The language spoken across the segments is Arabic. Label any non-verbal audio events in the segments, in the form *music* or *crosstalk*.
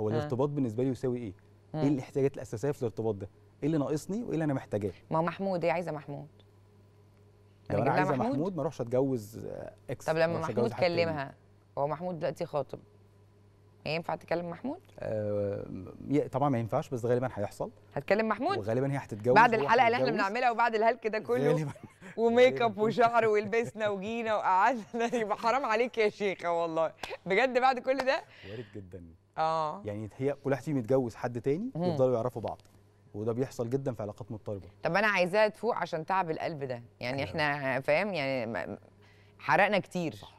هو آه. الارتباط بالنسبه لي يساوي ايه؟ مم. آه. ايه الاحتياجات الاساسيه في الارتباط ده؟ ايه اللي ناقصني وايه اللي انا محتاجاه؟ ما محمود ايه عايزه محمود؟ لو يعني انا عايزه محمود, محمود ما اروحش اتجوز اكس آه، طب لما محمود كلمها هو محمود دلوقتي خاطب ينفع تكلم محمود؟ آه طبعا ما ينفعش بس غالبا هيحصل هتكلم محمود وغالبا هي هتتجوز بعد الحلقه اللي احنا بنعملها وبعد الهلك ده كله *laughs* وميك اب وشعر ولبسنا وجينا وقعدنا *laughs* يبقى حرام عليك يا شيخه والله بجد بعد كل ده وارد جدا اه يعني هي كل واحد فيهم يتجوز حد تاني يفضلوا يعرفوا بعض وده بيحصل جدا في علاقات مضطربه طب انا عايزاها تفوق عشان تعب القلب ده يعني أيوة. احنا فاهم يعني حرقنا كتير صح.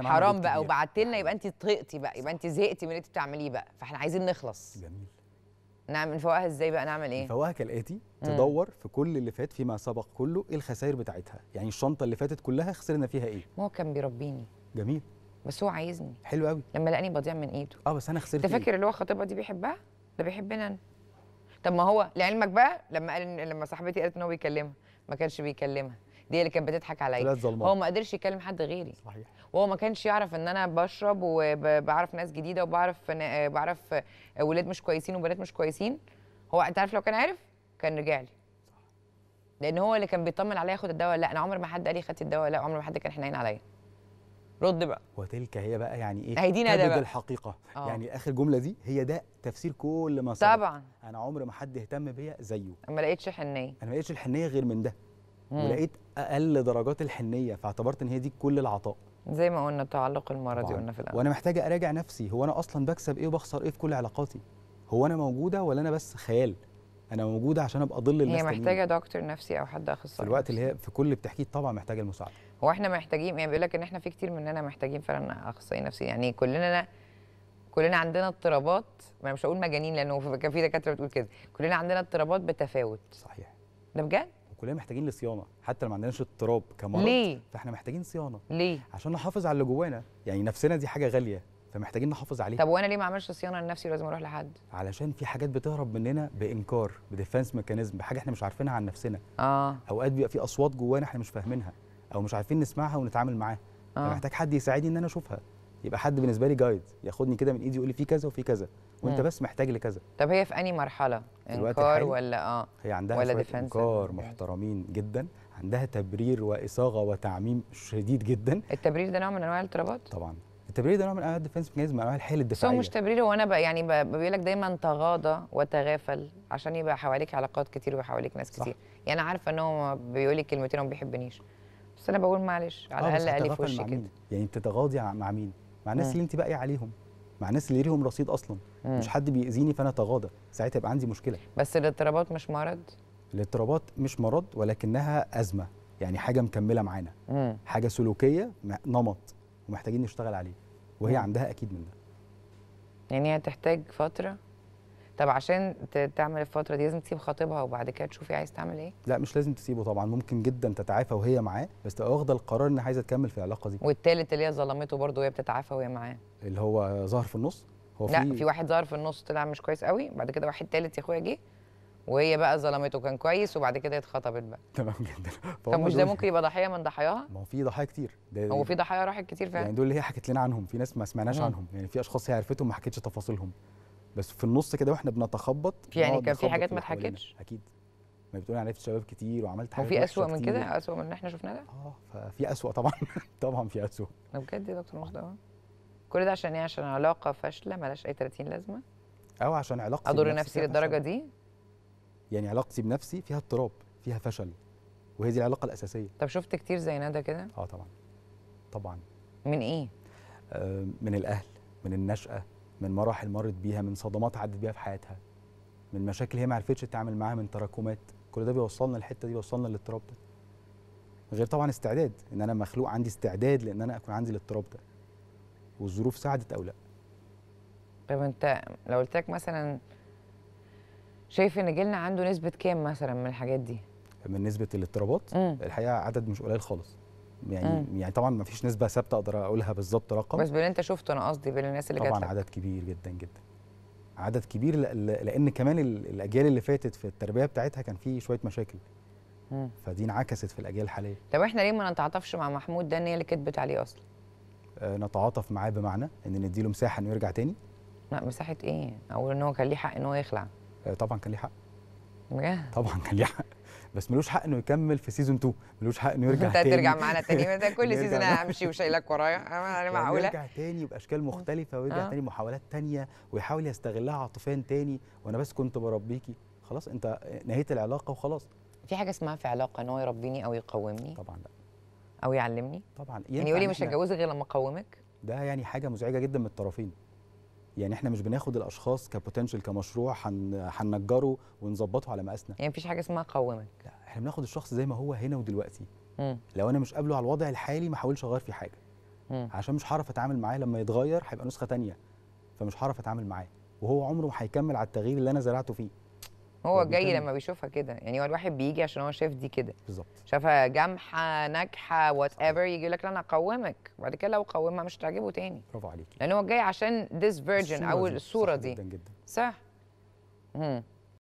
حرام بقى وبعت لنا يبقى انت طهقتي بقى يبقى انت زهقتي من اللي انت بتعمليه بقى فاحنا عايزين نخلص جميل نعمل نفوقها ازاي بقى نعمل ايه نفوقها كالاتي تدور في كل اللي فات فيما سبق كله ايه الخسائر بتاعتها يعني الشنطه اللي فاتت كلها خسرنا فيها ايه ما هو كان بيربيني جميل بس هو عايزني حلو قوي لما لقاني بضيع من ايده اه بس انا خسرت انت فاكر إيه؟ اللي هو خطيبها دي بيحبها ده بيحبنا انا طب ما هو لعلمك بقى لما قال لما صاحبتي قالت ان هو بيكلمها ما كانش بيكلمها دي اللي كانت بتضحك عليا هو ما قدرش يكلم حد غيري صحيح وهو ما كانش يعرف ان انا بشرب وبعرف ناس جديده وبعرف بعرف ولاد مش كويسين وبنات مش كويسين هو انت عارف لو كان عارف كان رجع لي لان هو اللي كان بيطمن عليا اخد الدواء لا انا عمر ما حد قال لي خدت الدواء لا عمر ما حد كان حنين عليا رد بقى وتلك هي بقى يعني ايه هي دي بقى. الحقيقه أوه. يعني اخر جمله دي هي ده تفسير كل ما طبعا انا عمر ما حد اهتم بيا زيه ما لقيتش حنيه انا ما لقيتش الحنيه غير من ده مم. ولقيت اقل درجات الحنيه فاعتبرت ان هي دي كل العطاء زي ما قلنا التعلق المرضي قلنا في الاول وانا محتاجه اراجع نفسي هو انا اصلا بكسب ايه وبخسر ايه في كل علاقاتي هو انا موجوده ولا انا بس خيال انا موجوده عشان ابقى ظل الناس هي محتاجه دكتور نفسي او حد اخصائي في الوقت اللي هي في كل بتحكيه طبعا محتاجه المساعده هو احنا محتاجين يعني بيقول لك ان احنا في كتير مننا محتاجين فعلا اخصائي نفسي يعني كلنا أنا كلنا عندنا اضطرابات ما مش هقول مجانين لانه كان في دكاتره بتقول كده كلنا عندنا اضطرابات بتفاوت صحيح ده بجد وكلنا محتاجين لصيانه حتى لو ما عندناش اضطراب كمرض ليه؟ فاحنا محتاجين صيانه ليه عشان نحافظ على اللي جوانا يعني نفسنا دي حاجه غاليه فمحتاجين نحافظ عليها طب وانا ليه ما اعملش صيانه لنفسي لازم اروح لحد علشان في حاجات بتهرب مننا بانكار بديفنس ميكانيزم بحاجه احنا مش عارفينها عن نفسنا اه اوقات بيبقى في اصوات جوانا احنا مش فاهمينها او مش عارفين نسمعها ونتعامل معاها آه. فمحتاج حد يساعدني ان انا اشوفها يبقى حد بالنسبه لي جايد ياخدني كده من ايدي يقول لي في كذا وفي كذا وانت بس محتاج لكذا طب هي في انهي مرحله انكار ولا اه هي عندها ولا انكار محترمين جدا عندها تبرير وإصاغة وتعميم شديد جدا التبرير ده نوع من انواع الاضطرابات طبعا التبرير ده نوع من انواع الديفنس ميكانيزم انواع الحيل الدفاعيه هو مش تبرير هو انا بقى يعني بيقول لك دايما تغاضى وتغافل عشان يبقى حواليك علاقات كتير وحواليك ناس صح. كتير يعني انا عارفه ان هو بيقول لي كلمتين وما بيحبنيش بس انا بقول معلش على آه، الاقل قال لي في وشي كده يعني تتغاضي مع مين؟ مع الناس اللي انت باقي عليهم مع الناس اللي ليهم رصيد اصلا مم. مش حد بيأذيني فانا اتغاضى ساعتها يبقى عندي مشكله بس الاضطرابات مش مرض الاضطرابات مش مرض ولكنها ازمه يعني حاجه مكمله معانا حاجه سلوكيه نمط ومحتاجين نشتغل عليه وهي مم. عندها اكيد من ده يعني هي تحتاج فتره طب عشان تعمل الفتره دي لازم تسيب خطيبها وبعد كده تشوفي عايز تعمل ايه لا مش لازم تسيبه طبعا ممكن جدا تتعافى وهي معاه بس تبقى واخده القرار ان عايزه تكمل في العلاقه دي والتالت اللي هي ظلمته برضه وهي بتتعافى وهي معاه اللي هو ظهر في النص هو لا في, في واحد ظهر في النص طلع مش كويس قوي بعد كده واحد تالت يا اخويا جه وهي بقى ظلمته كان كويس وبعد كده اتخطبت بقى تمام جدا *laughs* طب مش ده ممكن يبقى ضحيه من ضحاياها؟ ما هو في ضحايا كتير ده هو في ضحايا راحت كتير فعلا يعني دول اللي هي حكت لنا عنهم في ناس ما سمعناش عنهم يعني في اشخاص هي عرفتهم ما حكتش تفاصيلهم بس في النص كده واحنا بنتخبط يعني كان في حاجات ما اتحكتش اكيد ما بتقولي عرفت شباب كتير وعملت حاجات وفي اسوء من كده اسوء من اللي احنا شفناه ده اه ففي اسوء طبعا *laughs* طبعا في اسوء طب بجد يا دكتور مصطفى كل ده عشان ايه عشان علاقه فاشله مالهاش اي 30 لازمه او عشان علاقه اضر نفسي للدرجه دي يعني علاقتي بنفسي فيها اضطراب فيها فشل وهي دي العلاقه الاساسيه طب شفت كتير زي ندى كده اه طبعا طبعا من ايه آه من الاهل من النشاه من مراحل مرت بيها من صدمات عدت بيها في حياتها من مشاكل هي ما عرفتش تتعامل معاها من تراكمات كل ده بيوصلنا للحته دي بيوصلنا للاضطراب ده غير طبعا استعداد ان انا مخلوق عندي استعداد لان انا اكون عندي الاضطراب ده والظروف ساعدت او لا طب انت لو قلت لك مثلا شايف ان جيلنا عنده نسبه كام مثلا من الحاجات دي من نسبه الاضطرابات الحقيقه عدد مش قليل خالص يعني مم. يعني طبعا ما فيش نسبه ثابته اقدر اقولها بالظبط رقم بس باللي انت شفته انا قصدي بالناس اللي جات طبعا عدد كبير جدا جدا عدد كبير لان كمان الاجيال اللي فاتت في التربيه بتاعتها كان في شويه مشاكل مم. فدي انعكست في الاجيال الحاليه طب احنا ليه ما نتعاطفش مع محمود ده ان هي اللي كتبت عليه اصلا آه نتعاطف معاه بمعنى ان نديله مساحه انه يرجع تاني لا مساحه ايه او ان هو كان ليه حق ان هو يخلع آه، طبعا كان ليه حق طبعا كان ليه حق بس ملوش حق انه يكمل في سيزون 2 ملوش حق انه *laughs* يرجع تاني انت هترجع معانا تاني ده كل سيزون *laughs* انا همشي وشايلك ورايا انا يعني معقوله يرجع تاني باشكال مختلفه ويرجع آه. تاني محاولات تانيه ويحاول يستغلها عاطفيا تاني وانا بس كنت بربيكي خلاص انت نهيت العلاقه وخلاص في حاجه اسمها في علاقه ان هو يربيني او يقومني طبعا لا او يعلمني طبعا يعني يقول لي مش هتجوزك غير لما اقومك ده يعني حاجه مزعجه جدا من الطرفين يعني احنا مش بناخد الاشخاص كبوتنشال كمشروع هنجره ونظبطه على مقاسنا يعني مفيش حاجه اسمها قومك لا احنا بناخد الشخص زي ما هو هنا ودلوقتي مم. لو انا مش قابله على الوضع الحالي ما احاولش اغير فيه حاجه مم. عشان مش هعرف اتعامل معاه لما يتغير هيبقى نسخه ثانيه فمش هعرف اتعامل معاه وهو عمره ما هيكمل على التغيير اللي انا زرعته فيه هو جاي لما بيشوفها كده يعني هو الواحد بيجي عشان هو شايف دي كده بالظبط شافها جامحه ناجحه وات ايفر يجي لك انا اقومك وبعد كده لو قومها مش هتعجبه تاني برافو عليكي لان هو جاي عشان ذيس فيرجن او الصوره دي جدا جدا صح امم